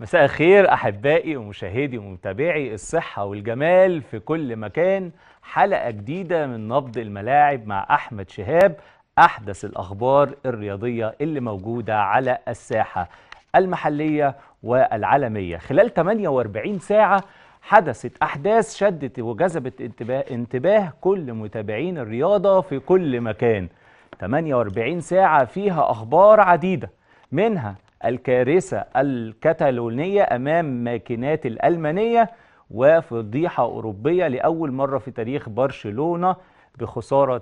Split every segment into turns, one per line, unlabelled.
مساء الخير احبائي ومشاهدي ومتابعي الصحه والجمال في كل مكان حلقه جديده من نبض الملاعب مع احمد شهاب احدث الاخبار الرياضيه اللي موجوده على الساحه المحليه والعالميه خلال 48 ساعه حدثت احداث شدت وجذبت انتباه انتباه كل متابعين الرياضه في كل مكان 48 ساعه فيها اخبار عديده منها الكارثة الكتالونية أمام ماكينات الألمانية وفضيحة أوروبية لأول مرة في تاريخ برشلونة بخسارة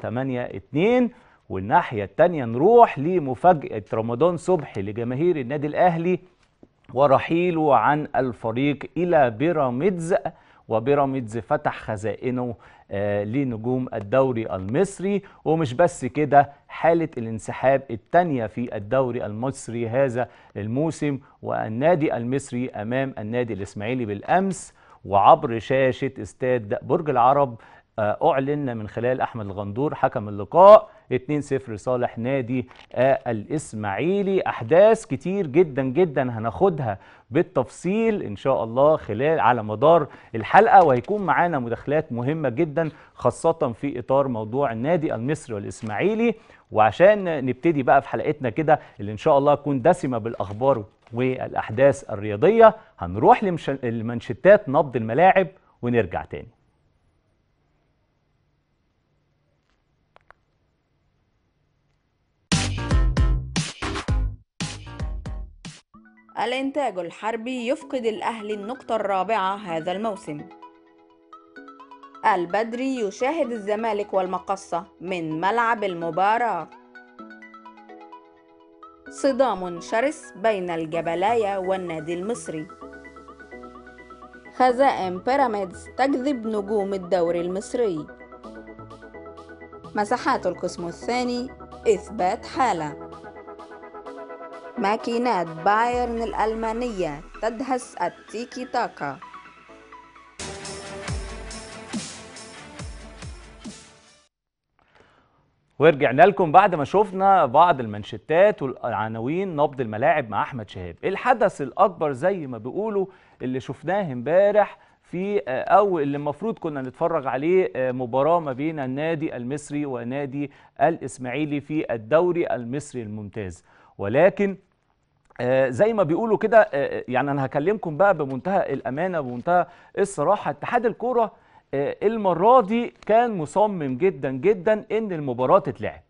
8-2 والناحية الثانية نروح لمفاجأة رمضان صبحي لجماهير النادي الأهلي ورحيله عن الفريق إلى بيراميدز وبيراميدز فتح خزائنه آه، لنجوم الدوري المصري ومش بس كده حالة الانسحاب الثانية في الدوري المصري هذا الموسم والنادي المصري أمام النادي الإسماعيلي بالأمس وعبر شاشة استاد برج العرب أعلن من خلال أحمد الغندور حكم اللقاء 2-0 لصالح نادي الإسماعيلي أحداث كتير جدا جدا هناخدها بالتفصيل إن شاء الله خلال على مدار الحلقة وهيكون معانا مداخلات مهمة جدا خاصة في إطار موضوع النادي المصري والإسماعيلي وعشان نبتدي بقى في حلقتنا كده اللي إن شاء الله تكون دسمة بالأخبار والأحداث الرياضية هنروح لمنشتات نبض الملاعب ونرجع تاني
الإنتاج الحربي يفقد الأهلي النقطة الرابعة هذا الموسم البدري يشاهد الزمالك والمقصة من ملعب المباراة صدام شرس بين الجبلاية والنادي المصري خزائن بيراميدز تجذب نجوم الدوري المصري مساحات القسم الثاني إثبات حالة ماكينات بايرن الألمانية تدهس التيكي تاكا
ورجعنا لكم بعد ما شفنا بعض المانشيتات والعناوين نبض الملاعب مع احمد شهاب الحدث الاكبر زي ما بيقولوا اللي شفناه امبارح في آه، او اللي المفروض كنا نتفرج عليه آه، مباراه ما بين النادي المصري ونادي الاسماعيلي في الدوري المصري الممتاز ولكن آه، زي ما بيقولوا كده آه، آه، يعني انا هكلمكم بقى بمنتهى الامانه بمنتهى الصراحه اتحاد الكوره المره دي كان مصمم جدا جدا ان المباراه تتلعب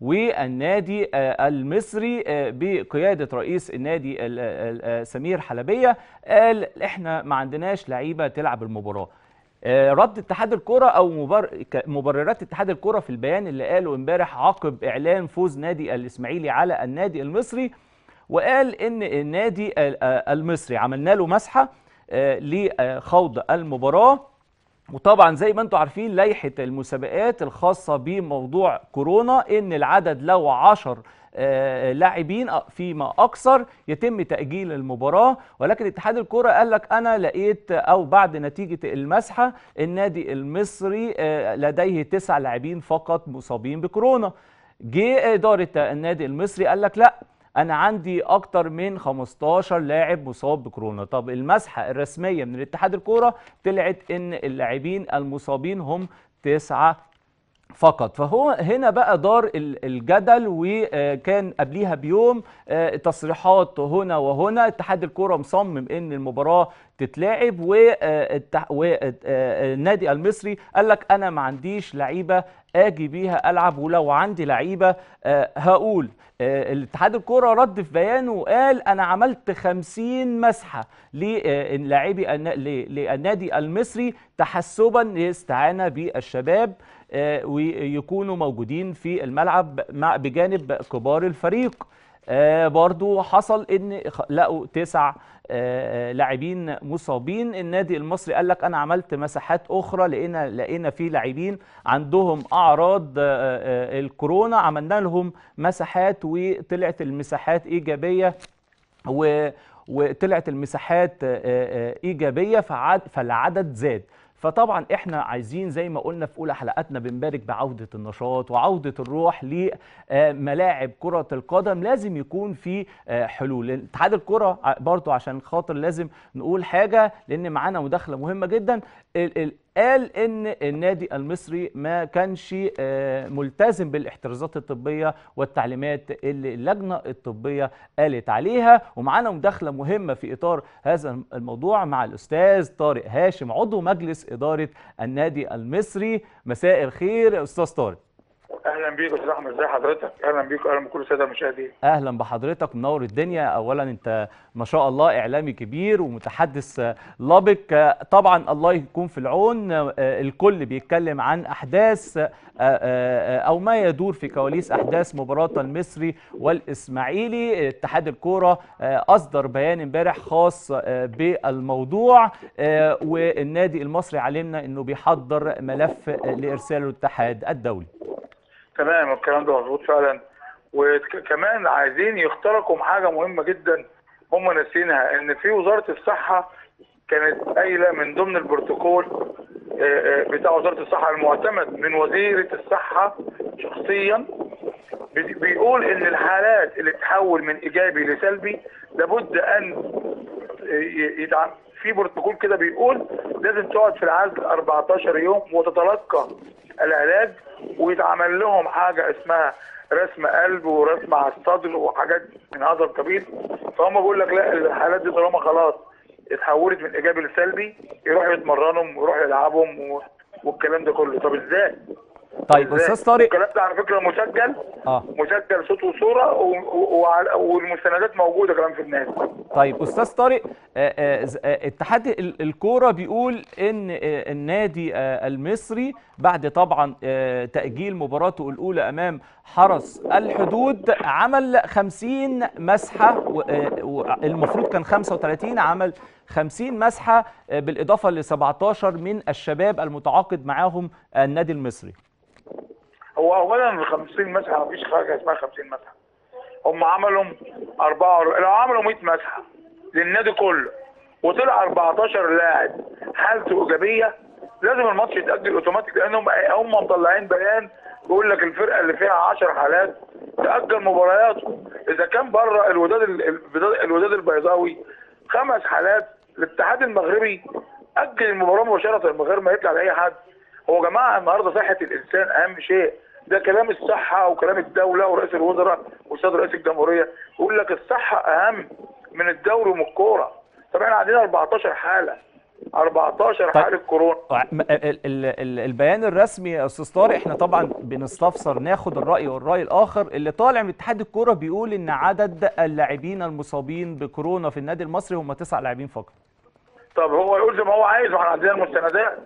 والنادي المصري بقيادة رئيس النادي سمير حلبية قال احنا ما عندناش لعيبة تلعب المباراة رد اتحاد الكرة او مبررات اتحاد الكرة في البيان اللي قاله امبارح عقب اعلان فوز نادي الاسماعيلي على النادي المصري وقال ان النادي المصري عملنا له مسحه لخوض المباراه وطبعا زي ما انتم عارفين لائحه المسابقات الخاصه بموضوع كورونا ان العدد لو 10 لاعبين فيما اكثر يتم تاجيل المباراه ولكن اتحاد الكره قال لك انا لقيت او بعد نتيجه المسحه النادي المصري لديه تسع لاعبين فقط مصابين بكورونا جه اداره النادي المصري قال لك لا انا عندي اكتر من 15 لاعب مصاب بكورونا طب المسحه الرسميه من الاتحاد الكوره طلعت ان اللاعبين المصابين هم تسعة فقط فهو هنا بقى دار الجدل وكان قبليها بيوم آه، تصريحات هنا وهنا اتحاد الكوره مصمم ان المباراه تتلعب والنادي آه، آه، المصري قال لك انا ما عنديش لعيبه اجي بيها العب ولو عندي لعيبه هقول الاتحاد الكوره رد في بيانه وقال انا عملت 50 مسحه للاعبي للنادي المصري تحسبا لاستعانه بالشباب آه، ويكونوا موجودين في الملعب مع بجانب كبار الفريق آه، برضو حصل ان لقوا تسع آه، لاعبين مصابين النادي المصري قال لك انا عملت مساحات اخرى لقينا لقينا في لاعبين عندهم اعراض الكورونا عملنا لهم مساحات وطلعت المساحات ايجابيه وطلعت المساحات ايجابيه فالعدد زاد فطبعا احنا عايزين زي ما قلنا في اولى حلقاتنا بنبارك بعوده النشاط وعوده الروح لملاعب آه، كره القدم لازم يكون في آه، حلول اتحاد الكره برضو عشان خاطر لازم نقول حاجه لان معانا مداخله مهمه جدا قال ان النادي المصري ما كانش آه، ملتزم بالاحترازات الطبيه والتعليمات اللي اللجنه الطبيه قالت عليها ومعانا مداخله مهمه في اطار هذا الموضوع مع الاستاذ طارق هاشم عضو مجلس اداره النادي المصري مساء الخير استاذ طارق
اهلا بيك يا استاذ احمد ازي حضرتك اهلا بيك اهلا بكل الساده المشاهدين
اهلا بحضرتك منور الدنيا اولا انت ما شاء الله اعلامي كبير ومتحدث لبك طبعا الله يكون في العون الكل بيتكلم عن احداث آه، آه، او ما يدور في كواليس احداث مباراه المصري والاسماعيلي اتحاد الكوره آه، اصدر بيان امبارح خاص بالموضوع والنادي المصري علمنا انه بيحضر ملف لارساله للاتحاد الدولي
تمام الكلام ده مظبوط فعلا وكمان عايزين يخترقوا حاجه مهمه جدا هم ناسينها ان في وزاره الصحه كانت قايله من ضمن البروتوكول آه، آه، بتاع وزاره الصحه المعتمد من وزيره الصحه شخصيا بيقول ان الحالات اللي تحول من ايجابي لسلبي لابد ان آه، يدعم في بروتوكول كده بيقول لازم تقعد في العزل 14 يوم وتتلقى العلاج ويتعمل لهم حاجه اسمها رسم قلب ورسم على الصدر وحاجات من هذا القبيل فهم بيقول لك لا الحالات دي طالما خلاص اتحولت من ايجابي لسلبي يروحوا يتمرنوا ويروحوا يلعبهم والكلام ده كله طب ازاي؟ طيب استاذ طارق الكلام ده على فكره مسجل اه مسجل صوت وصوره والمستندات موجوده كلام في النادي
طيب استاذ طارق آه، آه، آه، اتحاد الكوره بيقول ان النادي المصري بعد طبعا تاجيل مباراته الاولى امام حرس الحدود عمل 50 مسحه المفروض كان 35 عمل 50 مسحه بالاضافه ل 17 من الشباب المتعاقد معاهم النادي المصري
هو اولا ال 50 مسحه مفيش حاجه اسمها 50 مسحه هم عملوا 4 لو عملوا 100 مسحه للنادي كله وطلع 14 لاعب حالته ايجابيه لازم الماتش يتاجل اوتوماتيك لانهم هم مطلعين بيان بيقول لك الفرقه اللي فيها 10 حالات تاجل مبارياته اذا كان بره الوداد الوداد البيضاوي خمس حالات الاتحاد المغربي اجل المباراه مباشره من غير ما يطلع لاي حد هو يا جماعه النهارده صحه الانسان اهم شيء ده كلام الصحه وكلام الدوله ورئيس الوزراء واستاذ رئيس الجمهوريه يقول لك الصحه اهم من الدوري ومن الكوره طب احنا عندنا 14 حاله 14 طيب. حاله كورونا اه،
البيان الرسمي يا استاذ طارق احنا طبعا بنستفسر ناخد الراي والراي الاخر اللي طالع من اتحاد الكوره بيقول ان عدد اللاعبين المصابين بكورونا في النادي المصري هم تسع لاعبين فقط
طب هو يقول زي ما هو عايز ما احنا عندنا المستندات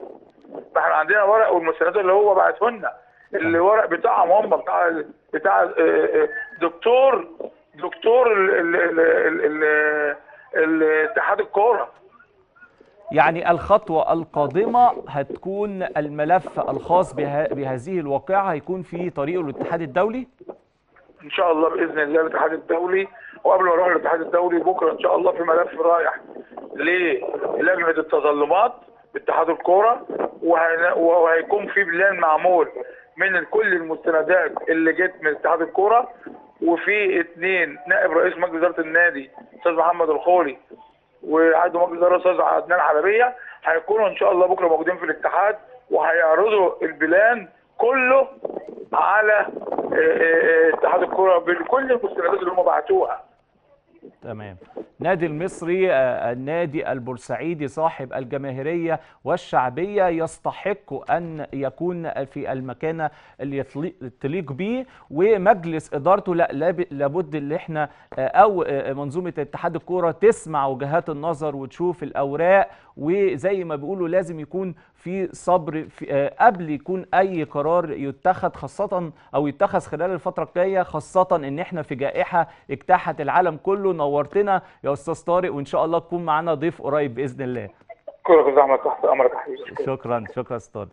ما احنا عندنا ورق والمستندات اللي هو بعته لنا الورق بتاعهم هم بتاع بتاع آه، آه، دكتور دكتور اتحاد الكوره
يعني الخطوة القادمة هتكون الملف الخاص بهذه الواقعة هيكون في طريقه للاتحاد الدولي؟
إن شاء الله بإذن الله الاتحاد الدولي وقبل ما أروح للاتحاد الدولي بكرة إن شاء الله في ملف رايح للجنة التظلمات باتحاد الكورة وهيكون في بلان معمول من كل المستندات اللي جت من اتحاد الكوره وفي اثنين نائب رئيس مجلس اداره النادي استاذ محمد الخولي وعضو مجلس اداره استاذ عدنان حلبيه هيكونوا ان شاء الله بكره موجودين في الاتحاد وهيعرضوا البلان كله على آه، آه، اتحاد الكوره بكل المستندات اللي هم بعتوها
تمام نادي المصري آه، آه، النادي البورسعيدي صاحب الجماهيرية والشعبية يستحق أن يكون في المكانة اللي تليق به ومجلس إدارته لا لابد اللي احنا آه، أو منظومة اتحاد الكورة تسمع وجهات النظر وتشوف الأوراق وزي ما بيقولوا لازم يكون في صبر في آه، قبل يكون اي قرار يتخذ خاصه او يتخذ خلال الفتره الجايه خاصه ان احنا في جائحه اجتاحت العالم كله نورتنا يا استاذ طارق وان شاء الله تكون معانا ضيف قريب باذن الله
كل زحمه تحت امرك
شكرا شكرا استاذ طارق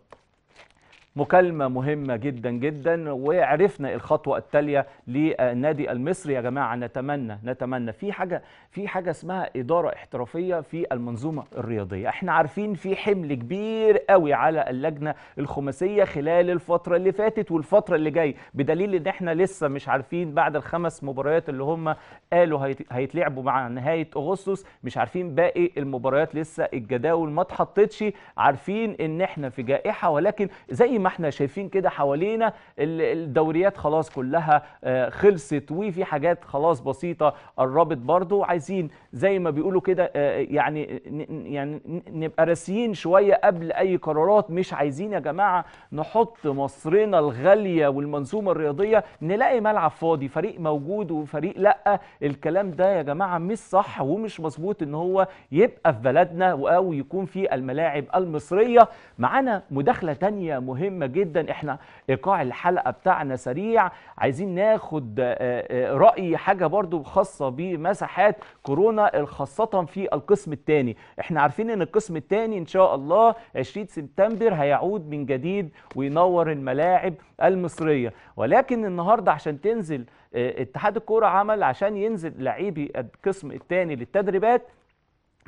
مكالمة مهمة جدا جدا وعرفنا الخطوة التالية للنادي المصري يا جماعة نتمنى نتمنى في حاجة في حاجة اسمها إدارة احترافية في المنظومة الرياضية احنا عارفين في حمل كبير قوي على اللجنة الخماسية خلال الفترة اللي فاتت والفترة اللي جاي بدليل ان احنا لسه مش عارفين بعد الخمس مباريات اللي هم قالوا هيتلعبوا مع نهاية أغسطس مش عارفين باقي المباريات لسه الجداول ما اتحطتش عارفين ان احنا في جائحة ولكن زي ما احنا شايفين كده حوالينا الدوريات خلاص كلها آه، خلصت وفي حاجات خلاص بسيطه قربت برضو عايزين زي ما بيقولوا كده آه، يعني يعني نبقى راسيين شويه قبل اي قرارات مش عايزين يا جماعه نحط مصرنا الغاليه والمنظومه الرياضيه نلاقي ملعب فاضي فريق موجود وفريق لا الكلام ده يا جماعه مش صح ومش مظبوط ان هو يبقى في بلدنا او يكون في الملاعب المصريه معانا مداخله تانية مهمه مهمه جدا احنا ايقاع الحلقه بتاعنا سريع عايزين ناخد آه، آه، راي حاجه برضو خاصه بمساحات كورونا الخاصه في القسم الثاني احنا عارفين ان القسم الثاني ان شاء الله 20 سبتمبر هيعود من جديد وينور الملاعب المصريه ولكن النهارده عشان تنزل آه، اتحاد الكوره عمل عشان ينزل لعيبي القسم الثاني للتدريبات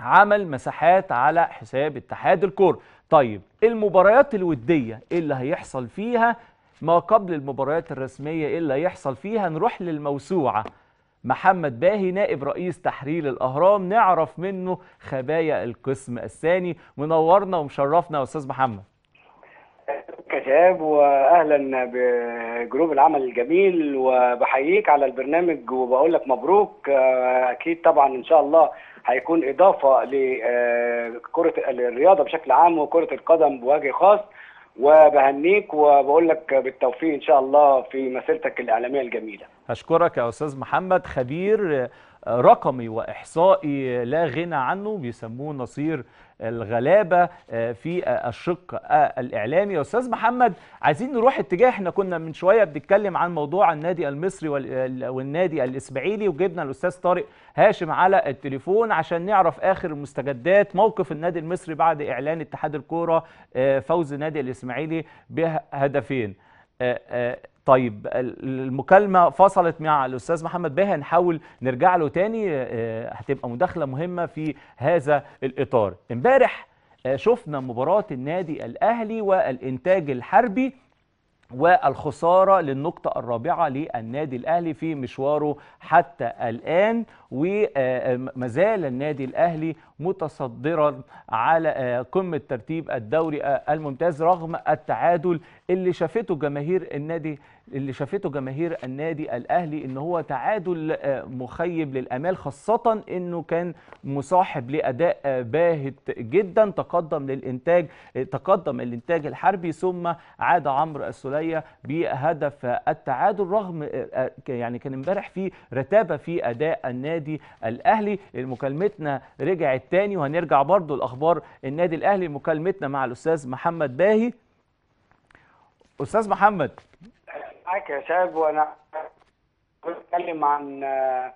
عمل مساحات على حساب اتحاد الكوره طيب المباريات الوديه ايه اللي هيحصل فيها ما قبل المباريات الرسميه ايه اللي هيحصل فيها نروح للموسوعه محمد باهي نائب رئيس تحرير الاهرام نعرف منه خبايا القسم الثاني منورنا ومشرفنا يا استاذ محمد
كشاب واهلا بجروب العمل الجميل وبحييك على البرنامج وبقول لك مبروك آه، اكيد طبعا ان شاء الله هيكون اضافه لكره آه، الرياضه بشكل عام وكره القدم بوجه خاص وبهنيك وبقول لك بالتوفيق ان شاء الله في مسيرتك الاعلاميه الجميله.
اشكرك يا استاذ محمد خبير رقمي وإحصائي لا غنى عنه بيسموه نصير الغلابة آه، في الشق آه، الإعلامي أستاذ محمد عايزين نروح اتجاه احنا كنا من شوية بنتكلم عن موضوع النادي المصري والنادي الإسماعيلي وجبنا الأستاذ طارق هاشم على التليفون عشان نعرف آخر المستجدات موقف النادي المصري بعد إعلان اتحاد الكورة آه، فوز النادي الإسماعيلي بهدفين طيب المكالمة فصلت مع الأستاذ محمد باها نحاول نرجع له تاني آه، آه، هتبقى مداخلة مهمة في هذا الإطار امبارح آه، شفنا مباراة النادي الأهلي والإنتاج الحربي والخسارة للنقطة الرابعة للنادي الأهلي في مشواره حتى الآن ومازال النادي الأهلي متصدرا على آه، قمة ترتيب الدوري آه، الممتاز رغم التعادل اللي شافته جماهير النادي اللي شافته جماهير النادي الاهلي ان هو تعادل آه، مخيب للامال خاصه انه كان مصاحب لاداء باهت جدا تقدم للانتاج تقدم الانتاج الحربي ثم عاد عمرو السوليه بهدف التعادل رغم يعني كان امبارح في رتابه في اداء النادي الاهلي مكالمتنا رجعت تاني وهنرجع برضو لاخبار النادي الاهلي مكالمتنا مع الاستاذ محمد باهي استاذ محمد
معاك يا شاب وانا بتكلم عن آه،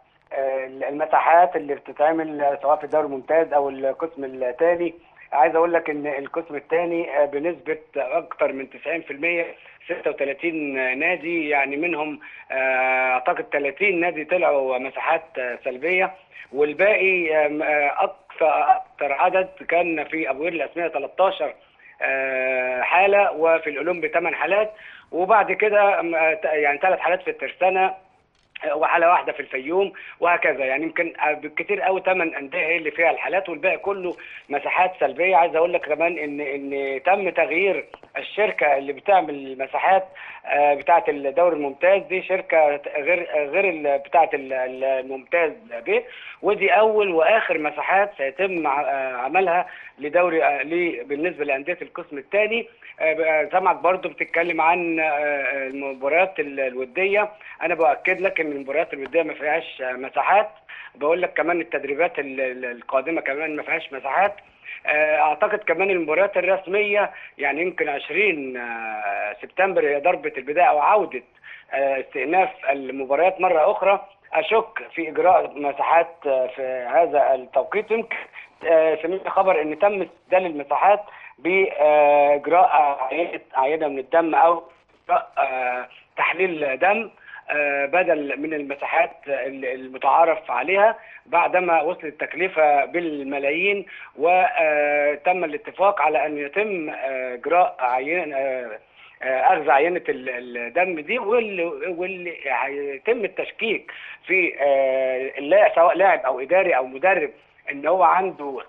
المساحات اللي بتتعمل سواء في الدوري الممتاز او القسم الثاني عايز اقول لك ان القسم الثاني آه، بنسبه اكثر من 90% 36 نادي يعني منهم آه، اعتقد 30 نادي طلعوا مساحات سلبيه والباقي فاكثر عدد كان في ابو قير الاسميه آه، 13 حاله وفي الاولمبي 8 حالات وبعد كده آه، يعني ثلاث حالات في الترسانه وعلى واحده في الفيوم وهكذا يعني يمكن بالكثير قوي ثمان انديه هي اللي فيها الحالات والباقي كله مساحات سلبيه عايز اقول لك كمان ان ان تم تغيير الشركه اللي بتعمل المساحات آه، بتاعه الدوري الممتاز دي شركه غير غير بتاعه الممتاز ب ودي اول واخر مساحات سيتم آه، عملها لدوري آه، بالنسبه لانديه القسم الثاني آه، آه، سمعت برضو بتتكلم عن المباريات الوديه انا باكد لك ان المباريات الوديه ما فيهاش مساحات بقول لك كمان التدريبات القادمه كمان ما فيهاش مساحات اعتقد كمان المباريات الرسميه يعني يمكن 20 سبتمبر هي ضربه البدايه او عوده استئناف المباريات مره اخرى اشك في اجراء مساحات في هذا التوقيت يمكن آه، سمعت خبر ان تم استبدال المساحات باجراء عينه من الدم او آه، تحليل دم آه، بدل من المساحات المتعارف عليها بعدما وصلت التكلفه بالملايين وتم الاتفاق على ان يتم اجراء عينه اخذ آه، عينه الدم دي واللي واللي هيتم التشكيك في آه، سواء لاعب او اداري او مدرب ان هو عنده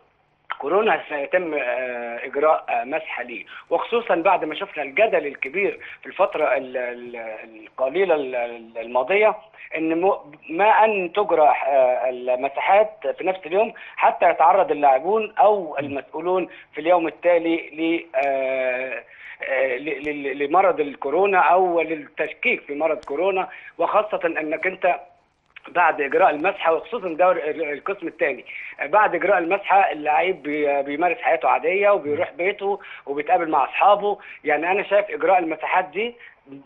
كورونا سيتم آه، اجراء آه، مسح ليه وخصوصا بعد ما شفنا الجدل الكبير في الفتره القليله الماضيه ان ما ان تجرى آه، المساحات في نفس اليوم حتى يتعرض اللاعبون او المسؤولون في اليوم التالي ل لمرض الكورونا او للتشكيك في مرض كورونا وخاصه انك انت بعد اجراء المسحه وخصوصا دوري القسم الثاني بعد اجراء المسحه اللعيب بيمارس حياته عاديه وبيروح بيته وبيتقابل مع اصحابه يعني انا شايف اجراء المساحات دي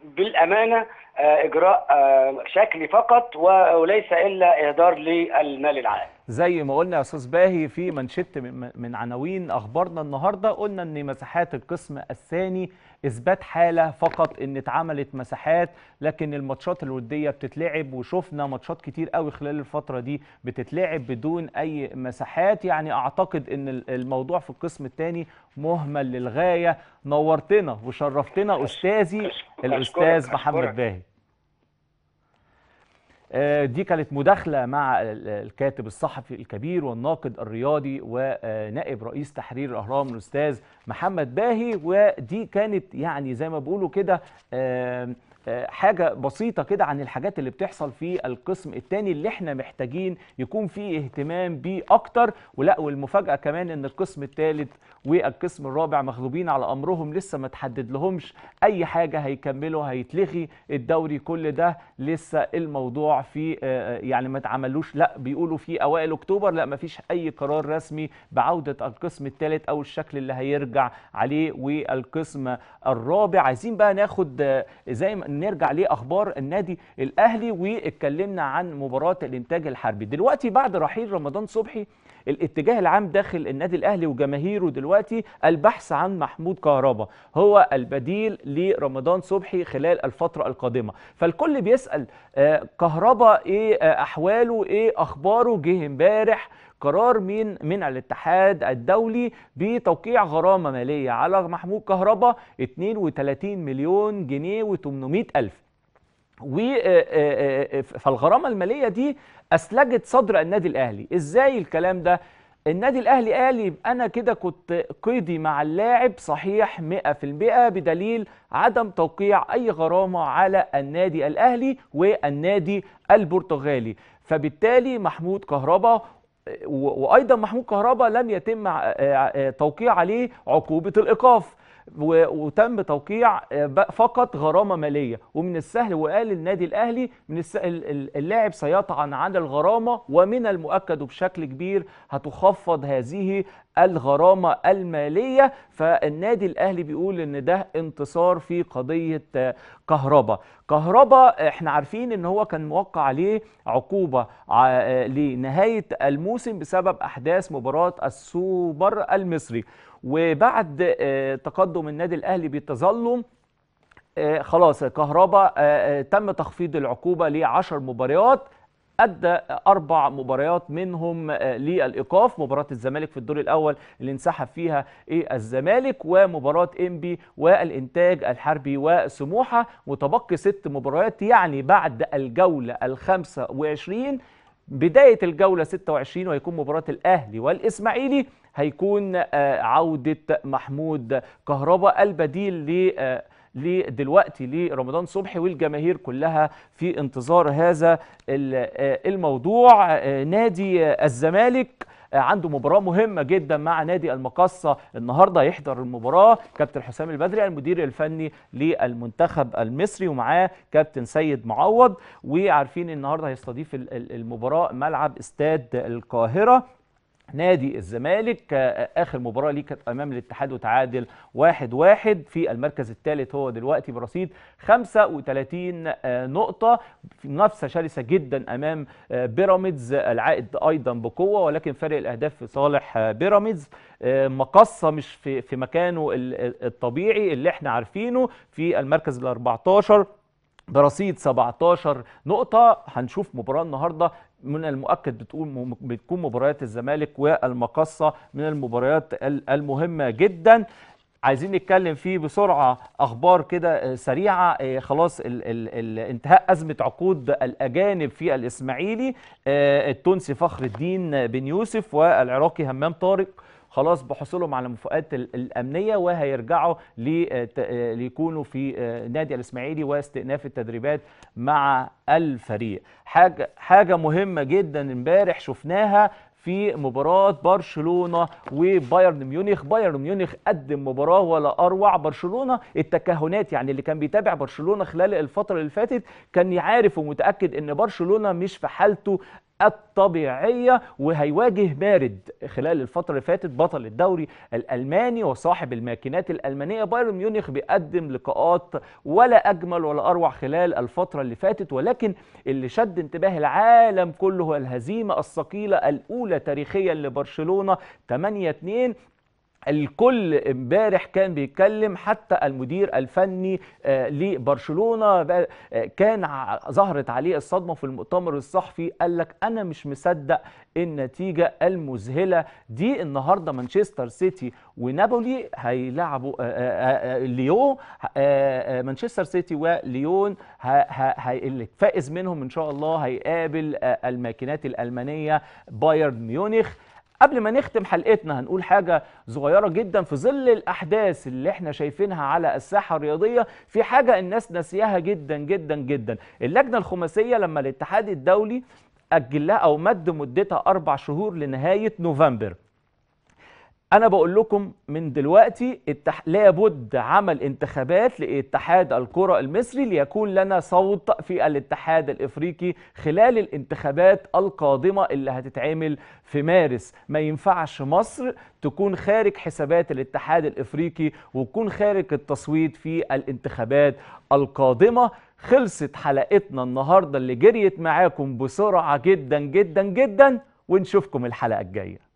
بالامانه آه، اجراء آه، شكلي فقط وليس الا اهدار للمال العام
زي ما قلنا يا استاذ باهي في منشط من عناوين اخبارنا النهارده قلنا ان مساحات القسم الثاني اثبات حاله فقط ان اتعملت مساحات لكن الماتشات الوديه بتتلعب وشفنا ماتشات كتير قوي خلال الفتره دي بتتلعب بدون اي مساحات يعني اعتقد ان الموضوع في القسم الثاني مهمل للغايه نورتنا وشرفتنا استاذي الاستاذ محمد باهي آه، دي كانت مداخلة مع الكاتب الصحفي الكبير والناقد الرياضي ونائب رئيس تحرير الأهرام الأستاذ محمد باهي ودي كانت يعني زي ما بيقولوا كده آه، حاجه بسيطه كده عن الحاجات اللي بتحصل في القسم الثاني اللي احنا محتاجين يكون فيه اهتمام بيه اكتر ولا والمفاجاه كمان ان القسم الثالث والقسم الرابع مغلوبين على امرهم لسه ما تحدد لهمش اي حاجه هيكملوا هيتلغي الدوري كل ده لسه الموضوع في آه، آه، يعني ما اتعملوش لا بيقولوا في اوائل اكتوبر لا ما فيش اي قرار رسمي بعوده القسم الثالث او الشكل اللي هيرجع عليه والقسم الرابع عايزين بقى ناخد زي ما نرجع لاخبار النادي الاهلي واتكلمنا عن مباراه الانتاج الحربي دلوقتي بعد رحيل رمضان صبحي الاتجاه العام داخل النادي الاهلي وجماهيره دلوقتي البحث عن محمود كهربا هو البديل لرمضان صبحي خلال الفتره القادمه فالكل بيسال آه، كهربا ايه آه، احواله ايه اخباره جه امبارح قرار من من الاتحاد الدولي بتوقيع غرامه ماليه على محمود كهربا 32 مليون جنيه و800 الف آه، آه، آه، فالغرامه الماليه دي اسلجت صدر النادي الاهلي ازاي الكلام ده النادي الاهلي قال يبقى انا كده كنت قيدي مع اللاعب صحيح 100% بدليل عدم توقيع اي غرامه على النادي الاهلي والنادي البرتغالي فبالتالي محمود كهربا وايضا محمود كهربا لم يتم توقيع عليه عقوبه الايقاف وتم توقيع آه، فقط غرامه ماليه ومن السهل وقال النادي الاهلي من السهل اللاعب سيطعن عن الغرامه ومن المؤكد بشكل كبير هتخفض هذه الغرامه الماليه فالنادي الاهلي بيقول ان ده انتصار في قضيه آه، كهربا كهربا احنا عارفين ان هو كان موقع عليه عقوبه آه، لنهايه الموسم بسبب احداث مباراه السوبر المصري وبعد آه، تقدم النادي الاهلي بتظلم آه، خلاص كهربا آه، تم تخفيض العقوبه ل 10 مباريات ادى اربع مباريات منهم للايقاف مباراه الزمالك في الدور الاول اللي انسحب فيها ايه الزمالك ومباراه انبي والانتاج الحربي وسموحه متبقي ست مباريات يعني بعد الجوله ال 25 بدايه الجوله 26 وهيكون مباراه الاهلي والاسماعيلي هيكون آه، عودة محمود كهربا البديل ل آه، لدلوقتي لرمضان صبحي والجماهير كلها في انتظار هذا آه، الموضوع نادي الزمالك عنده مباراة مهمة جدا مع نادي المقصة النهاردة يحضر المباراة كابتن حسام البدري المدير الفني للمنتخب المصري ومعاه كابتن سيد معوض وعارفين النهاردة هيستضيف المباراة ملعب استاد القاهرة نادي الزمالك آه، آه، اخر مباراه ليه كانت امام الاتحاد وتعادل 1-1 واحد واحد في المركز الثالث هو دلوقتي برصيد 35 آه، نقطه منافسه شرسه جدا امام بيراميدز العائد ايضا بقوه ولكن فرق الاهداف في صالح بيراميدز مقصه مش في في مكانه الطبيعي اللي احنا عارفينه في المركز ال 14 برصيد 17 نقطة هنشوف مباراة النهاردة من المؤكد بتقول بتكون مباريات الزمالك والمقصه من المباريات المهمه جدا عايزين نتكلم فيه بسرعه اخبار كده آه، سريعه آه، خلاص ال ال ال انتهاء ازمه عقود الاجانب في الاسماعيلي آه، التونسي فخر الدين بن يوسف والعراقي همام طارق خلاص بحصولهم على المفاقات الامنيه وهيرجعوا ليكونوا في نادي الاسماعيلي واستئناف التدريبات مع الفريق حاجه حاجه مهمه جدا امبارح شفناها في مباراة برشلونة وبايرن ميونخ بايرن ميونخ قدم مباراة ولا أروع برشلونة التكهنات يعني اللي كان بيتابع برشلونة خلال الفترة اللي فاتت كان يعرف ومتأكد أن برشلونة مش في حالته الطبيعية وهيواجه بارد خلال الفترة اللي فاتت بطل الدوري الألماني وصاحب الماكينات الألمانية بايرن ميونخ بيقدم لقاءات ولا أجمل ولا أروع خلال الفترة اللي فاتت ولكن اللي شد انتباه العالم كله هو الهزيمة الثقيلة الأولى تاريخيا لبرشلونة 8-2 الكل امبارح كان بيتكلم حتى المدير الفني آه، لبرشلونه آه، كان ظهرت عليه الصدمه في المؤتمر الصحفي قال لك انا مش مصدق النتيجه المذهله دي النهارده مانشستر سيتي ونابولي هيلعبوا آه، ليون مانشستر سيتي وليون الفائز منهم ان شاء الله هيقابل الماكينات الالمانيه بايرن ميونخ قبل ما نختم حلقتنا هنقول حاجة صغيرة جدا في ظل الأحداث اللي احنا شايفينها على الساحة الرياضية في حاجة الناس نسيها جدا جدا جدا اللجنة الخماسية لما الاتحاد الدولي أجلها أو مد مدتها أربع شهور لنهاية نوفمبر انا بقول لكم من دلوقتي التح... لابد عمل انتخابات لاتحاد الكره المصري ليكون لنا صوت في الاتحاد الافريقي خلال الانتخابات القادمه اللي هتتعمل في مارس ما ينفعش مصر تكون خارج حسابات الاتحاد الافريقي وتكون خارج التصويت في الانتخابات القادمه خلصت حلقتنا النهارده اللي جريت معاكم بسرعه جدا جدا جدا ونشوفكم الحلقه الجايه